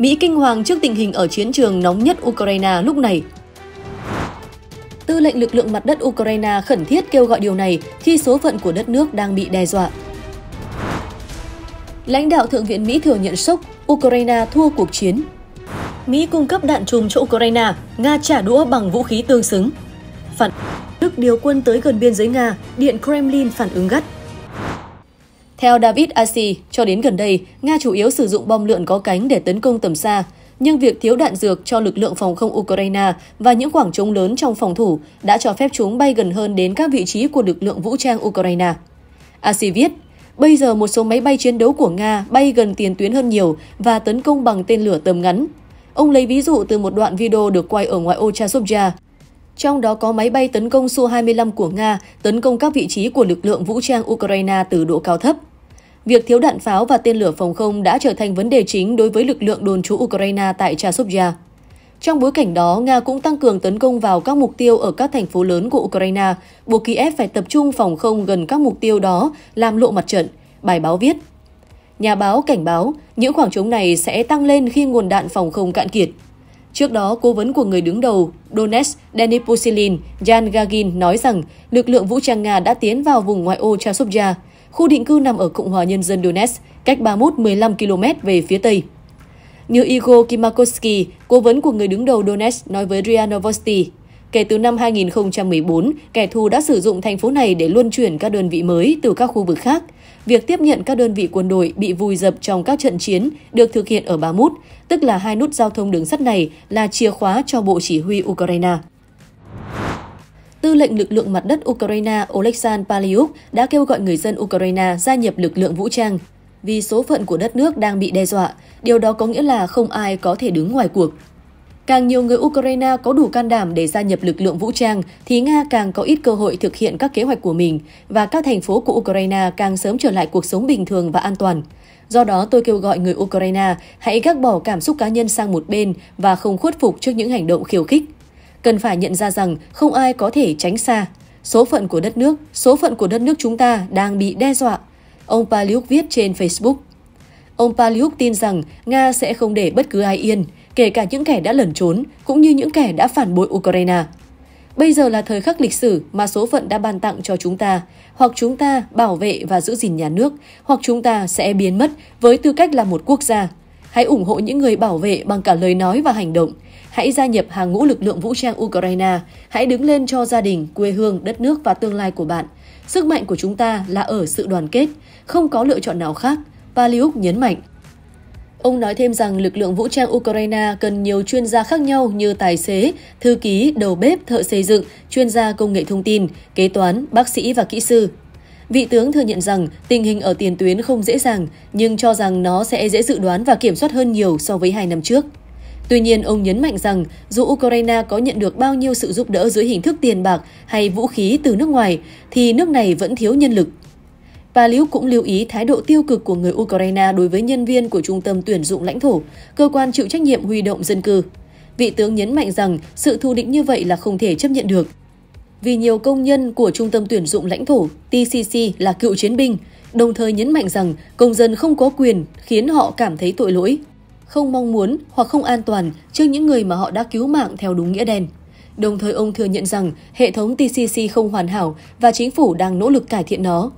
Mỹ kinh hoàng trước tình hình ở chiến trường nóng nhất Ukraine lúc này. Tư lệnh lực lượng mặt đất Ukraine khẩn thiết kêu gọi điều này khi số phận của đất nước đang bị đe dọa. Lãnh đạo Thượng viện Mỹ thừa nhận sốc, Ukraine thua cuộc chiến. Mỹ cung cấp đạn trùm cho Ukraine, Nga trả đũa bằng vũ khí tương xứng. Phản Đức điều quân tới gần biên giới Nga, Điện Kremlin phản ứng gắt. Theo David Asi, cho đến gần đây, Nga chủ yếu sử dụng bom lượn có cánh để tấn công tầm xa, nhưng việc thiếu đạn dược cho lực lượng phòng không Ukraine và những khoảng trống lớn trong phòng thủ đã cho phép chúng bay gần hơn đến các vị trí của lực lượng vũ trang Ukraine. Asi viết, Bây giờ một số máy bay chiến đấu của Nga bay gần tiền tuyến hơn nhiều và tấn công bằng tên lửa tầm ngắn. Ông lấy ví dụ từ một đoạn video được quay ở ngoại ô Chasovia. Trong đó có máy bay tấn công Su-25 của Nga tấn công các vị trí của lực lượng vũ trang Ukraine từ độ cao thấp. Việc thiếu đạn pháo và tên lửa phòng không đã trở thành vấn đề chính đối với lực lượng đồn trú Ukraine tại Chasovia. Trong bối cảnh đó, Nga cũng tăng cường tấn công vào các mục tiêu ở các thành phố lớn của Ukraine, buộc Kiev phải tập trung phòng không gần các mục tiêu đó, làm lộ mặt trận, bài báo viết. Nhà báo cảnh báo, những khoảng trống này sẽ tăng lên khi nguồn đạn phòng không cạn kiệt. Trước đó, cố vấn của người đứng đầu Donetsk Denis Pusilin, Jan Gagin nói rằng lực lượng vũ trang Nga đã tiến vào vùng ngoại ô Chasovia, Khu định cư nằm ở Cộng hòa Nhân dân Donetsk, cách Bamut 15 km về phía tây. Như Igor Kimakovsky, cố vấn của người đứng đầu Donetsk nói với RIA Novosti, kể từ năm 2014, kẻ thù đã sử dụng thành phố này để luân chuyển các đơn vị mới từ các khu vực khác. Việc tiếp nhận các đơn vị quân đội bị vùi dập trong các trận chiến được thực hiện ở Bamut, tức là hai nút giao thông đường sắt này là chìa khóa cho Bộ Chỉ huy Ukraine. Tư lệnh lực lượng mặt đất Ukraine Oleksandr Paliuk đã kêu gọi người dân Ukraine gia nhập lực lượng vũ trang. Vì số phận của đất nước đang bị đe dọa, điều đó có nghĩa là không ai có thể đứng ngoài cuộc. Càng nhiều người Ukraine có đủ can đảm để gia nhập lực lượng vũ trang, thì Nga càng có ít cơ hội thực hiện các kế hoạch của mình và các thành phố của Ukraine càng sớm trở lại cuộc sống bình thường và an toàn. Do đó, tôi kêu gọi người Ukraine hãy gác bỏ cảm xúc cá nhân sang một bên và không khuất phục trước những hành động khiêu khích cần phải nhận ra rằng không ai có thể tránh xa. Số phận của đất nước, số phận của đất nước chúng ta đang bị đe dọa, ông Paliuk viết trên Facebook. Ông Paliuk tin rằng Nga sẽ không để bất cứ ai yên, kể cả những kẻ đã lẩn trốn cũng như những kẻ đã phản bội Ukraine. Bây giờ là thời khắc lịch sử mà số phận đã ban tặng cho chúng ta, hoặc chúng ta bảo vệ và giữ gìn nhà nước, hoặc chúng ta sẽ biến mất với tư cách là một quốc gia. Hãy ủng hộ những người bảo vệ bằng cả lời nói và hành động, Hãy gia nhập hàng ngũ lực lượng vũ trang Ukraine, hãy đứng lên cho gia đình, quê hương, đất nước và tương lai của bạn. Sức mạnh của chúng ta là ở sự đoàn kết, không có lựa chọn nào khác, Paliuk nhấn mạnh. Ông nói thêm rằng lực lượng vũ trang Ukraine cần nhiều chuyên gia khác nhau như tài xế, thư ký, đầu bếp, thợ xây dựng, chuyên gia công nghệ thông tin, kế toán, bác sĩ và kỹ sư. Vị tướng thừa nhận rằng tình hình ở tiền tuyến không dễ dàng, nhưng cho rằng nó sẽ dễ dự đoán và kiểm soát hơn nhiều so với hai năm trước. Tuy nhiên, ông nhấn mạnh rằng dù Ukraine có nhận được bao nhiêu sự giúp đỡ dưới hình thức tiền bạc hay vũ khí từ nước ngoài, thì nước này vẫn thiếu nhân lực. Bà Paliuk cũng lưu ý thái độ tiêu cực của người Ukraine đối với nhân viên của Trung tâm Tuyển dụng Lãnh thổ, cơ quan chịu trách nhiệm huy động dân cư. Vị tướng nhấn mạnh rằng sự thù địch như vậy là không thể chấp nhận được. Vì nhiều công nhân của Trung tâm Tuyển dụng Lãnh thổ TCC là cựu chiến binh, đồng thời nhấn mạnh rằng công dân không có quyền khiến họ cảm thấy tội lỗi không mong muốn hoặc không an toàn trước những người mà họ đã cứu mạng theo đúng nghĩa đen. Đồng thời ông thừa nhận rằng hệ thống TCC không hoàn hảo và chính phủ đang nỗ lực cải thiện nó.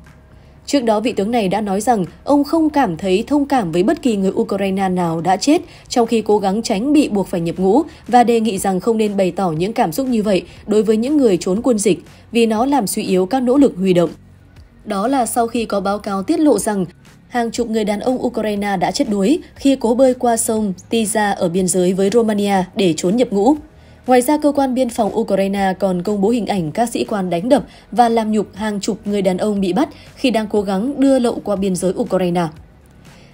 Trước đó, vị tướng này đã nói rằng ông không cảm thấy thông cảm với bất kỳ người Ukraine nào đã chết trong khi cố gắng tránh bị buộc phải nhập ngũ và đề nghị rằng không nên bày tỏ những cảm xúc như vậy đối với những người trốn quân dịch vì nó làm suy yếu các nỗ lực huy động. Đó là sau khi có báo cáo tiết lộ rằng hàng chục người đàn ông Ukraine đã chết đuối khi cố bơi qua sông Tisa ở biên giới với Romania để trốn nhập ngũ. Ngoài ra, cơ quan biên phòng Ukraine còn công bố hình ảnh các sĩ quan đánh đập và làm nhục hàng chục người đàn ông bị bắt khi đang cố gắng đưa lậu qua biên giới Ukraine.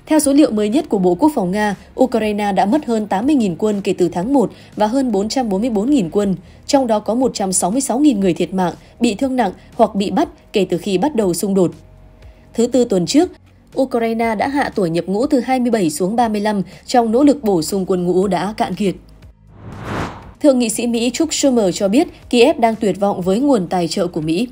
Theo số liệu mới nhất của Bộ Quốc phòng Nga, Ukraine đã mất hơn 80.000 quân kể từ tháng 1 và hơn 444.000 quân, trong đó có 166.000 người thiệt mạng, bị thương nặng hoặc bị bắt kể từ khi bắt đầu xung đột. Thứ Tư tuần trước, Ukraine đã hạ tuổi nhập ngũ từ 27 xuống 35 trong nỗ lực bổ sung quân ngũ đã cạn kiệt. Thượng nghị sĩ Mỹ Chuck Schumer cho biết Kiev đang tuyệt vọng với nguồn tài trợ của Mỹ.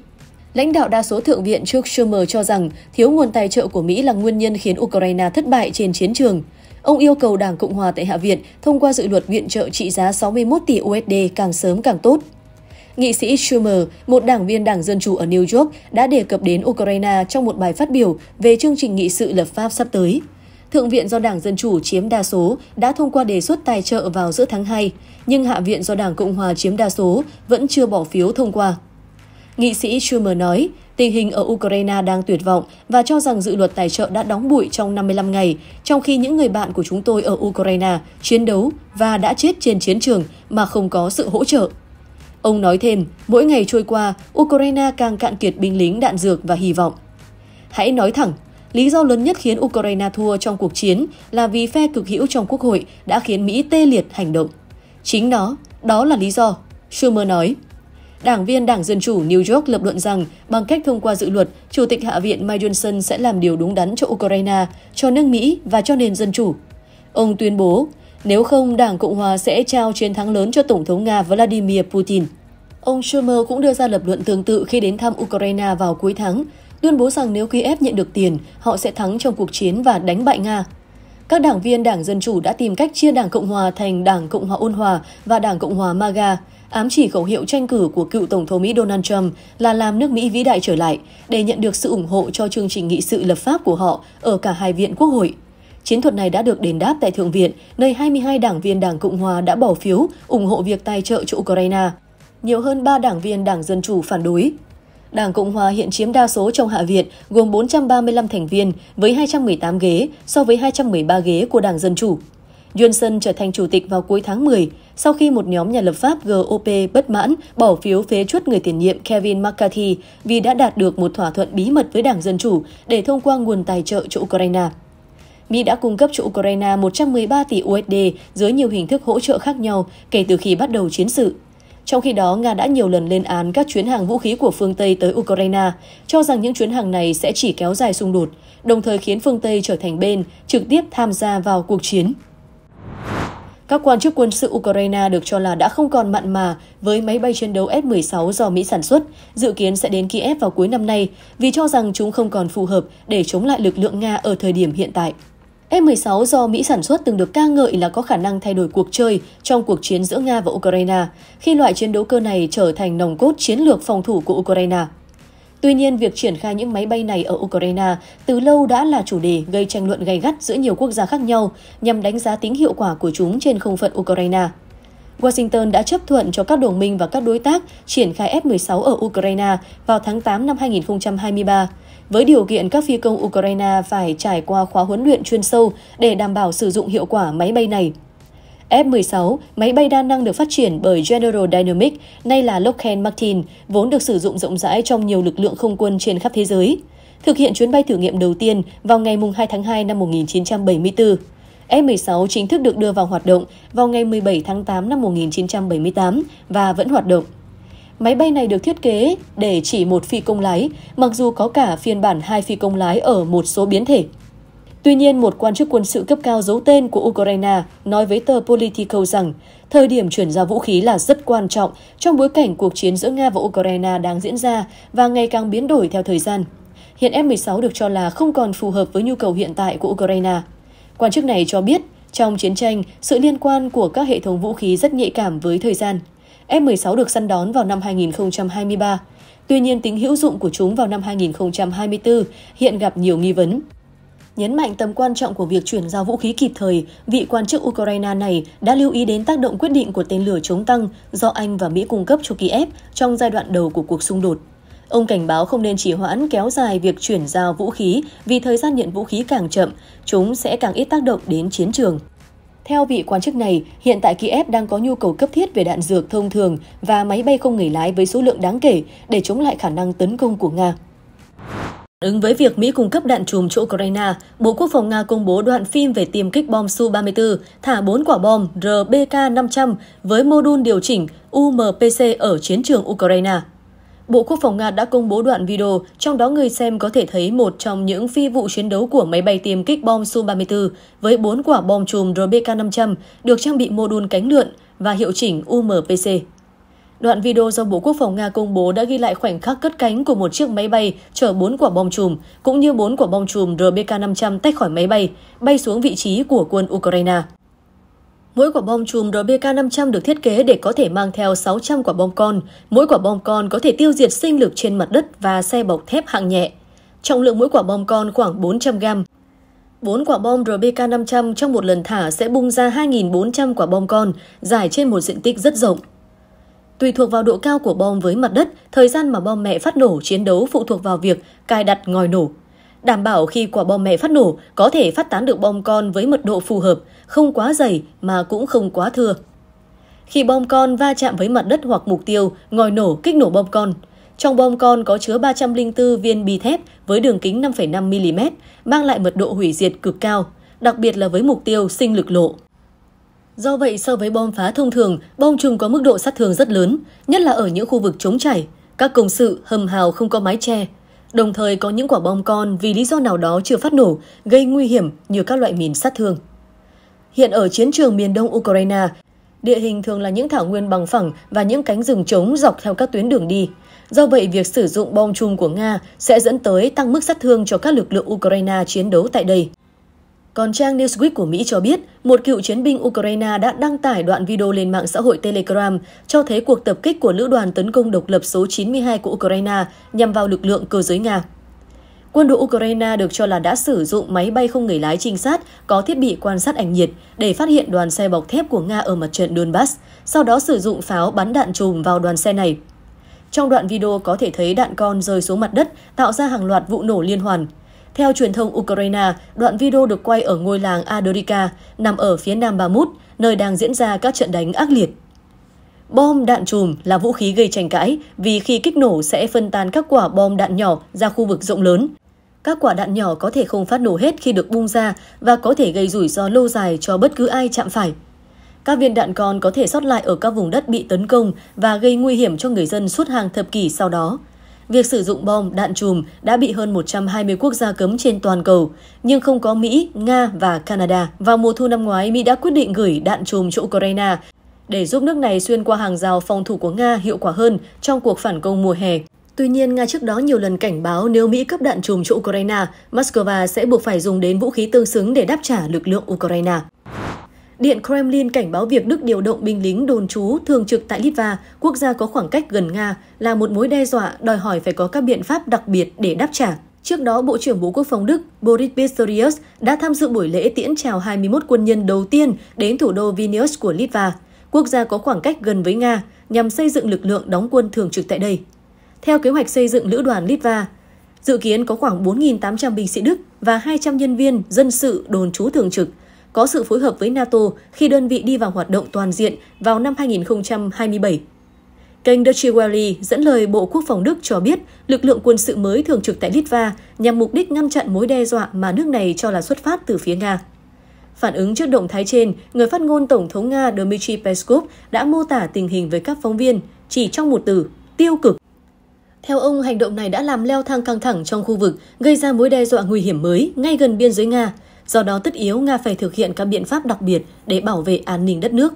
Lãnh đạo đa số Thượng viện Chuck Schumer cho rằng thiếu nguồn tài trợ của Mỹ là nguyên nhân khiến Ukraine thất bại trên chiến trường. Ông yêu cầu Đảng Cộng hòa tại Hạ viện thông qua dự luật viện trợ trị giá 61 tỷ USD càng sớm càng tốt. Nghị sĩ Schumer, một đảng viên đảng Dân Chủ ở New York, đã đề cập đến Ukraine trong một bài phát biểu về chương trình nghị sự lập pháp sắp tới. Thượng viện do Đảng Dân Chủ chiếm đa số đã thông qua đề xuất tài trợ vào giữa tháng 2, nhưng Hạ viện do Đảng Cộng Hòa chiếm đa số vẫn chưa bỏ phiếu thông qua. Nghị sĩ Schumer nói, tình hình ở Ukraine đang tuyệt vọng và cho rằng dự luật tài trợ đã đóng bụi trong 55 ngày, trong khi những người bạn của chúng tôi ở Ukraine chiến đấu và đã chết trên chiến trường mà không có sự hỗ trợ. Ông nói thêm, mỗi ngày trôi qua, Ukraine càng cạn kiệt binh lính, đạn dược và hy vọng. Hãy nói thẳng, lý do lớn nhất khiến Ukraine thua trong cuộc chiến là vì phe cực hữu trong quốc hội đã khiến Mỹ tê liệt hành động. Chính nó, đó là lý do, Schumer nói. Đảng viên Đảng Dân Chủ New York lập luận rằng bằng cách thông qua dự luật, Chủ tịch Hạ viện Mike Johnson sẽ làm điều đúng đắn cho Ukraine, cho nước Mỹ và cho nền dân chủ. Ông tuyên bố, nếu không, Đảng Cộng Hòa sẽ trao chiến thắng lớn cho Tổng thống Nga Vladimir Putin. Ông Schumer cũng đưa ra lập luận tương tự khi đến thăm Ukraine vào cuối tháng, tuyên bố rằng nếu Kiev nhận được tiền, họ sẽ thắng trong cuộc chiến và đánh bại Nga. Các đảng viên Đảng Dân Chủ đã tìm cách chia Đảng Cộng Hòa thành Đảng Cộng Hòa Ôn Hòa và Đảng Cộng Hòa MAGA, ám chỉ khẩu hiệu tranh cử của cựu Tổng thống Mỹ Donald Trump là làm nước Mỹ vĩ đại trở lại, để nhận được sự ủng hộ cho chương trình nghị sự lập pháp của họ ở cả hai viện quốc hội. Chiến thuật này đã được đền đáp tại Thượng viện, nơi 22 đảng viên Đảng Cộng Hòa đã bỏ phiếu ủng hộ việc tài trợ cho Ukraine. Nhiều hơn 3 đảng viên Đảng Dân Chủ phản đối. Đảng Cộng Hòa hiện chiếm đa số trong Hạ viện, gồm 435 thành viên với 218 ghế so với 213 ghế của Đảng Dân Chủ. Johnson trở thành chủ tịch vào cuối tháng 10, sau khi một nhóm nhà lập pháp GOP bất mãn bỏ phiếu phế chuất người tiền nhiệm Kevin McCarthy vì đã đạt được một thỏa thuận bí mật với Đảng Dân Chủ để thông qua nguồn tài trợ cho Ukraine. Mỹ đã cung cấp cho Ukraine 113 tỷ USD dưới nhiều hình thức hỗ trợ khác nhau kể từ khi bắt đầu chiến sự. Trong khi đó, Nga đã nhiều lần lên án các chuyến hàng vũ khí của phương Tây tới Ukraine, cho rằng những chuyến hàng này sẽ chỉ kéo dài xung đột, đồng thời khiến phương Tây trở thành bên trực tiếp tham gia vào cuộc chiến. Các quan chức quân sự Ukraine được cho là đã không còn mặn mà với máy bay chiến đấu F-16 do Mỹ sản xuất, dự kiến sẽ đến Kiev vào cuối năm nay vì cho rằng chúng không còn phù hợp để chống lại lực lượng Nga ở thời điểm hiện tại. F-16 do Mỹ sản xuất từng được ca ngợi là có khả năng thay đổi cuộc chơi trong cuộc chiến giữa Nga và Ukraine, khi loại chiến đấu cơ này trở thành nòng cốt chiến lược phòng thủ của Ukraine. Tuy nhiên, việc triển khai những máy bay này ở Ukraine từ lâu đã là chủ đề gây tranh luận gay gắt giữa nhiều quốc gia khác nhau nhằm đánh giá tính hiệu quả của chúng trên không phận Ukraine. Washington đã chấp thuận cho các đồng minh và các đối tác triển khai F-16 ở Ukraine vào tháng 8 năm 2023, với điều kiện các phi công Ukraine phải trải qua khóa huấn luyện chuyên sâu để đảm bảo sử dụng hiệu quả máy bay này. F-16, máy bay đa năng được phát triển bởi General Dynamics, nay là Lockheed Martin, vốn được sử dụng rộng rãi trong nhiều lực lượng không quân trên khắp thế giới. Thực hiện chuyến bay thử nghiệm đầu tiên vào ngày 2 tháng 2 năm 1974. F-16 chính thức được đưa vào hoạt động vào ngày 17 tháng 8 năm 1978 và vẫn hoạt động. Máy bay này được thiết kế để chỉ một phi công lái, mặc dù có cả phiên bản hai phi công lái ở một số biến thể. Tuy nhiên, một quan chức quân sự cấp cao giấu tên của Ukraine nói với tờ Politico rằng thời điểm chuyển giao vũ khí là rất quan trọng trong bối cảnh cuộc chiến giữa Nga và Ukraine đang diễn ra và ngày càng biến đổi theo thời gian. Hiện F-16 được cho là không còn phù hợp với nhu cầu hiện tại của Ukraine. Quan chức này cho biết, trong chiến tranh, sự liên quan của các hệ thống vũ khí rất nhạy cảm với thời gian. F-16 được săn đón vào năm 2023. Tuy nhiên, tính hữu dụng của chúng vào năm 2024 hiện gặp nhiều nghi vấn. Nhấn mạnh tầm quan trọng của việc chuyển giao vũ khí kịp thời, vị quan chức Ukraine này đã lưu ý đến tác động quyết định của tên lửa chống tăng do Anh và Mỹ cung cấp cho Kiev trong giai đoạn đầu của cuộc xung đột. Ông cảnh báo không nên trì hoãn kéo dài việc chuyển giao vũ khí vì thời gian nhận vũ khí càng chậm, chúng sẽ càng ít tác động đến chiến trường. Theo vị quan chức này, hiện tại Kiev đang có nhu cầu cấp thiết về đạn dược thông thường và máy bay không người lái với số lượng đáng kể để chống lại khả năng tấn công của Nga. Ứng với việc Mỹ cung cấp đạn chùm cho Ukraine, Bộ Quốc phòng Nga công bố đoạn phim về tiêm kích bom Su-34, thả 4 quả bom RBK-500 với mô đun điều chỉnh UMPC ở chiến trường Ukraine. Bộ Quốc phòng Nga đã công bố đoạn video, trong đó người xem có thể thấy một trong những phi vụ chiến đấu của máy bay tiêm kích bom Su-34 với 4 quả bom chùm RBK-500 được trang bị mô đun cánh lượn và hiệu chỉnh UMPC. Đoạn video do Bộ Quốc phòng Nga công bố đã ghi lại khoảnh khắc cất cánh của một chiếc máy bay chở 4 quả bom chùm, cũng như 4 quả bom chùm RBK-500 tách khỏi máy bay, bay xuống vị trí của quân Ukraine. Mỗi quả bom chùm RBK500 được thiết kế để có thể mang theo 600 quả bom con. Mỗi quả bom con có thể tiêu diệt sinh lực trên mặt đất và xe bọc thép hạng nhẹ. Trọng lượng mỗi quả bom con khoảng 400 gram. 4 quả bom RBK500 trong một lần thả sẽ bung ra 2.400 quả bom con, giải trên một diện tích rất rộng. Tùy thuộc vào độ cao của bom với mặt đất, thời gian mà bom mẹ phát nổ chiến đấu phụ thuộc vào việc cài đặt ngòi nổ, đảm bảo khi quả bom mẹ phát nổ có thể phát tán được bom con với mật độ phù hợp, không quá dày mà cũng không quá thưa. Khi bom con va chạm với mặt đất hoặc mục tiêu, ngòi nổ kích nổ bom con. Trong bom con có chứa 304 viên bi thép với đường kính 5,5mm, mang lại mật độ hủy diệt cực cao, đặc biệt là với mục tiêu sinh lực lộ. Do vậy, so với bom phá thông thường, bom chùm có mức độ sát thương rất lớn, nhất là ở những khu vực chống chảy, các công sự, hầm hào không có mái che, Đồng thời có những quả bom con vì lý do nào đó chưa phát nổ, gây nguy hiểm như các loại mìn sát thương. Hiện ở chiến trường miền đông Ukraine, địa hình thường là những thảo nguyên bằng phẳng và những cánh rừng trống dọc theo các tuyến đường đi. Do vậy, việc sử dụng bom chung của Nga sẽ dẫn tới tăng mức sát thương cho các lực lượng Ukraine chiến đấu tại đây. Còn trang Newsweek của Mỹ cho biết, một cựu chiến binh Ukraine đã đăng tải đoạn video lên mạng xã hội Telegram cho thấy cuộc tập kích của lữ đoàn tấn công độc lập số 92 của Ukraine nhằm vào lực lượng cơ giới Nga. Quân đội Ukraine được cho là đã sử dụng máy bay không người lái trinh sát có thiết bị quan sát ảnh nhiệt để phát hiện đoàn xe bọc thép của Nga ở mặt trận Donbass, sau đó sử dụng pháo bắn đạn chùm vào đoàn xe này. Trong đoạn video có thể thấy đạn con rơi xuống mặt đất, tạo ra hàng loạt vụ nổ liên hoàn. Theo truyền thông Ukraine, đoạn video được quay ở ngôi làng Adrika, nằm ở phía nam Bamut, nơi đang diễn ra các trận đánh ác liệt. Bom đạn chùm là vũ khí gây tranh cãi vì khi kích nổ sẽ phân tán các quả bom đạn nhỏ ra khu vực rộng lớn. Các quả đạn nhỏ có thể không phát nổ hết khi được bung ra và có thể gây rủi ro lâu dài cho bất cứ ai chạm phải. Các viên đạn con có thể sót lại ở các vùng đất bị tấn công và gây nguy hiểm cho người dân suốt hàng thập kỷ sau đó việc sử dụng bom, đạn chùm đã bị hơn 120 quốc gia cấm trên toàn cầu, nhưng không có Mỹ, Nga và Canada. Vào mùa thu năm ngoái, Mỹ đã quyết định gửi đạn chùm cho Ukraine để giúp nước này xuyên qua hàng rào phòng thủ của Nga hiệu quả hơn trong cuộc phản công mùa hè. Tuy nhiên, Nga trước đó nhiều lần cảnh báo nếu Mỹ cấp đạn chùm cho Ukraine, Moscow sẽ buộc phải dùng đến vũ khí tương xứng để đáp trả lực lượng Ukraine. Điện Kremlin cảnh báo việc Đức điều động binh lính đồn trú thường trực tại Litva, quốc gia có khoảng cách gần Nga, là một mối đe dọa đòi hỏi phải có các biện pháp đặc biệt để đáp trả. Trước đó, Bộ trưởng Bộ Quốc phòng Đức Boris Pistorius đã tham dự buổi lễ tiễn chào 21 quân nhân đầu tiên đến thủ đô Vilnius của Litva, quốc gia có khoảng cách gần với Nga, nhằm xây dựng lực lượng đóng quân thường trực tại đây. Theo kế hoạch xây dựng lữ đoàn Litva, dự kiến có khoảng 4.800 binh sĩ Đức và 200 nhân viên dân sự đồn trú thường trực – có sự phối hợp với NATO khi đơn vị đi vào hoạt động toàn diện vào năm 2027. Kênh Deutsche Welle dẫn lời Bộ Quốc phòng Đức cho biết lực lượng quân sự mới thường trực tại Litva nhằm mục đích ngăn chặn mối đe dọa mà nước này cho là xuất phát từ phía Nga. Phản ứng trước động thái trên, người phát ngôn Tổng thống Nga Dmitry Peskov đã mô tả tình hình với các phóng viên chỉ trong một từ, tiêu cực. Theo ông, hành động này đã làm leo thang căng thẳng trong khu vực, gây ra mối đe dọa nguy hiểm mới ngay gần biên giới Nga – Do đó tất yếu Nga phải thực hiện các biện pháp đặc biệt để bảo vệ an ninh đất nước.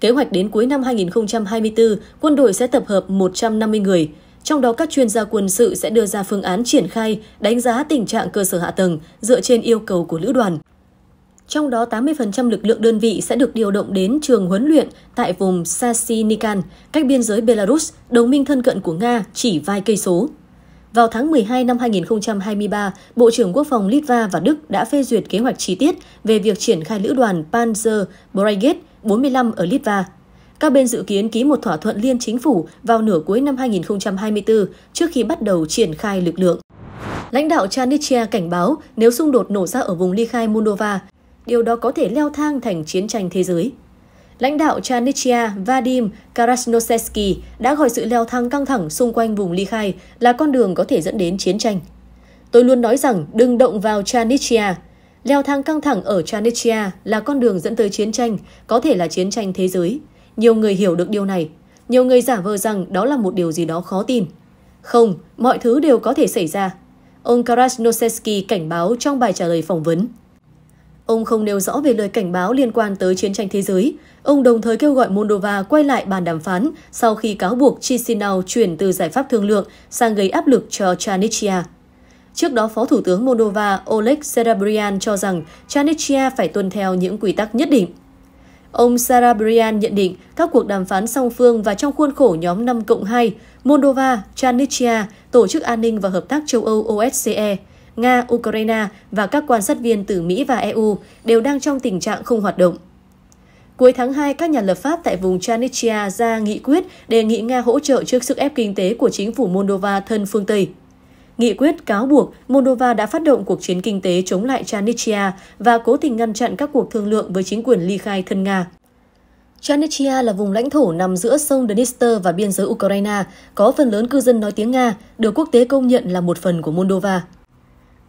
Kế hoạch đến cuối năm 2024, quân đội sẽ tập hợp 150 người, trong đó các chuyên gia quân sự sẽ đưa ra phương án triển khai, đánh giá tình trạng cơ sở hạ tầng dựa trên yêu cầu của lữ đoàn. Trong đó 80% lực lượng đơn vị sẽ được điều động đến trường huấn luyện tại vùng Sasinikan, cách biên giới Belarus, đồng minh thân cận của Nga chỉ vài cây số. Vào tháng 12 năm 2023, Bộ trưởng Quốc phòng Litva và Đức đã phê duyệt kế hoạch chi tiết về việc triển khai lữ đoàn Panzer Breguet 45 ở Litva. Các bên dự kiến ký một thỏa thuận liên chính phủ vào nửa cuối năm 2024 trước khi bắt đầu triển khai lực lượng. Lãnh đạo Chanitria cảnh báo nếu xung đột nổ ra ở vùng ly khai Moldova, điều đó có thể leo thang thành chiến tranh thế giới lãnh đạo Chanitria Vadim Karasnosevsky đã gọi sự leo thang căng thẳng xung quanh vùng ly khai là con đường có thể dẫn đến chiến tranh. Tôi luôn nói rằng đừng động vào Chanitria. Leo thang căng thẳng ở Chanitria là con đường dẫn tới chiến tranh, có thể là chiến tranh thế giới. Nhiều người hiểu được điều này. Nhiều người giả vờ rằng đó là một điều gì đó khó tin. Không, mọi thứ đều có thể xảy ra. Ông Karasnosevsky cảnh báo trong bài trả lời phỏng vấn. Ông không nêu rõ về lời cảnh báo liên quan tới chiến tranh thế giới. Ông đồng thời kêu gọi Moldova quay lại bàn đàm phán sau khi cáo buộc Chisinau chuyển từ giải pháp thương lượng sang gây áp lực cho Chanichia. Trước đó, Phó Thủ tướng Moldova Oleg Sarabrian cho rằng Chanichia phải tuân theo những quy tắc nhất định. Ông Sarabrian nhận định các cuộc đàm phán song phương và trong khuôn khổ nhóm 5 cộng 2, Moldova, Chanichia, Tổ chức An ninh và Hợp tác châu Âu OSCE – Nga, Ukraine và các quan sát viên từ Mỹ và EU đều đang trong tình trạng không hoạt động. Cuối tháng 2, các nhà lập pháp tại vùng Transnistria ra nghị quyết đề nghị Nga hỗ trợ trước sức ép kinh tế của chính phủ Moldova thân phương Tây. Nghị quyết cáo buộc Moldova đã phát động cuộc chiến kinh tế chống lại Transnistria và cố tình ngăn chặn các cuộc thương lượng với chính quyền ly khai thân Nga. Transnistria là vùng lãnh thổ nằm giữa sông Dniester và biên giới Ukraine, có phần lớn cư dân nói tiếng Nga, được quốc tế công nhận là một phần của Moldova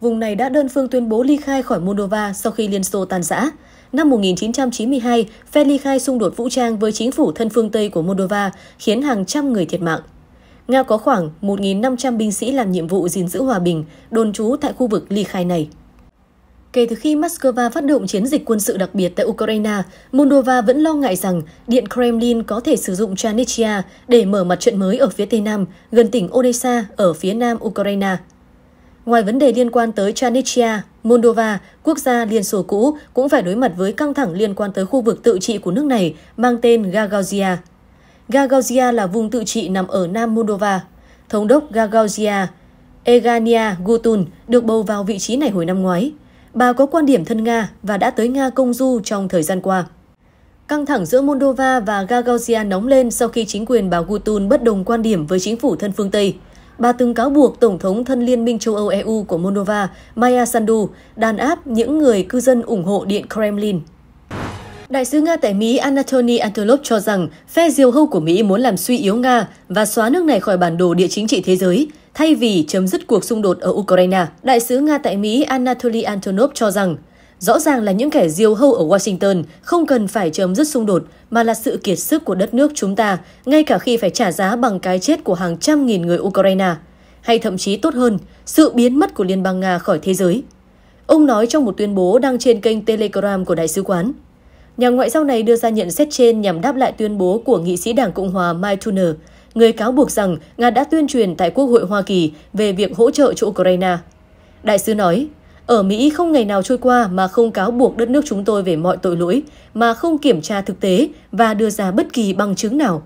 vùng này đã đơn phương tuyên bố ly khai khỏi Moldova sau khi Liên Xô tan rã. Năm 1992, phe ly khai xung đột vũ trang với chính phủ thân phương Tây của Moldova, khiến hàng trăm người thiệt mạng. Nga có khoảng 1.500 binh sĩ làm nhiệm vụ gìn giữ hòa bình, đồn trú tại khu vực ly khai này. Kể từ khi Moscow phát động chiến dịch quân sự đặc biệt tại Ukraine, Moldova vẫn lo ngại rằng Điện Kremlin có thể sử dụng Transnistria để mở mặt trận mới ở phía Tây Nam, gần tỉnh Odessa ở phía Nam Ukraine. Ngoài vấn đề liên quan tới Chanichia, Moldova, quốc gia Liên Xô cũ cũng phải đối mặt với căng thẳng liên quan tới khu vực tự trị của nước này mang tên Gagauzia. Gagauzia là vùng tự trị nằm ở Nam Moldova. Thống đốc Gagauzia, Egania Gutun, được bầu vào vị trí này hồi năm ngoái. Bà có quan điểm thân Nga và đã tới Nga công du trong thời gian qua. Căng thẳng giữa Moldova và Gagauzia nóng lên sau khi chính quyền bà Gutun bất đồng quan điểm với chính phủ thân phương Tây – bà từng cáo buộc Tổng thống thân Liên minh châu Âu-EU của Moldova Maya Sandu đàn áp những người cư dân ủng hộ Điện Kremlin. Đại sứ Nga tại Mỹ Anatoly Antonov cho rằng phe diều hâu của Mỹ muốn làm suy yếu Nga và xóa nước này khỏi bản đồ địa chính trị thế giới, thay vì chấm dứt cuộc xung đột ở Ukraine. Đại sứ Nga tại Mỹ Anatoly Antonov cho rằng Rõ ràng là những kẻ diêu hâu ở Washington không cần phải chấm dứt xung đột mà là sự kiệt sức của đất nước chúng ta, ngay cả khi phải trả giá bằng cái chết của hàng trăm nghìn người Ukraine, hay thậm chí tốt hơn, sự biến mất của Liên bang Nga khỏi thế giới. Ông nói trong một tuyên bố đăng trên kênh Telegram của Đại sứ quán. Nhà ngoại giao này đưa ra nhận xét trên nhằm đáp lại tuyên bố của nghị sĩ Đảng Cộng hòa Mike Turner, người cáo buộc rằng Nga đã tuyên truyền tại Quốc hội Hoa Kỳ về việc hỗ trợ cho Ukraine. Đại sứ nói, ở Mỹ không ngày nào trôi qua mà không cáo buộc đất nước chúng tôi về mọi tội lỗi, mà không kiểm tra thực tế và đưa ra bất kỳ bằng chứng nào.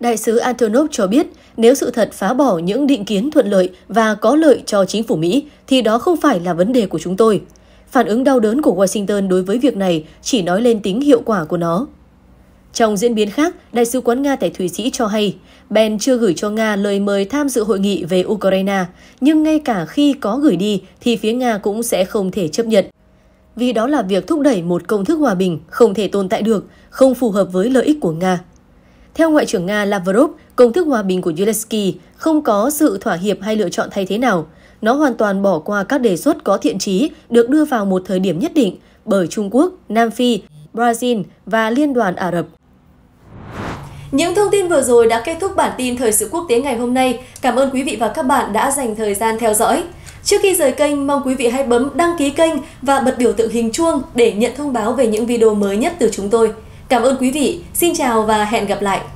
Đại sứ Antonov cho biết, nếu sự thật phá bỏ những định kiến thuận lợi và có lợi cho chính phủ Mỹ, thì đó không phải là vấn đề của chúng tôi. Phản ứng đau đớn của Washington đối với việc này chỉ nói lên tính hiệu quả của nó. Trong diễn biến khác, Đại sứ quán Nga tại Thụy Sĩ cho hay, Ben chưa gửi cho Nga lời mời tham dự hội nghị về Ukraine, nhưng ngay cả khi có gửi đi thì phía Nga cũng sẽ không thể chấp nhận. Vì đó là việc thúc đẩy một công thức hòa bình không thể tồn tại được, không phù hợp với lợi ích của Nga. Theo Ngoại trưởng Nga Lavrov, công thức hòa bình của Zelensky không có sự thỏa hiệp hay lựa chọn thay thế nào. Nó hoàn toàn bỏ qua các đề xuất có thiện trí được đưa vào một thời điểm nhất định bởi Trung Quốc, Nam Phi, Brazil và Liên đoàn Ả Rập. Những thông tin vừa rồi đã kết thúc bản tin thời sự quốc tế ngày hôm nay. Cảm ơn quý vị và các bạn đã dành thời gian theo dõi. Trước khi rời kênh, mong quý vị hãy bấm đăng ký kênh và bật biểu tượng hình chuông để nhận thông báo về những video mới nhất từ chúng tôi. Cảm ơn quý vị, xin chào và hẹn gặp lại!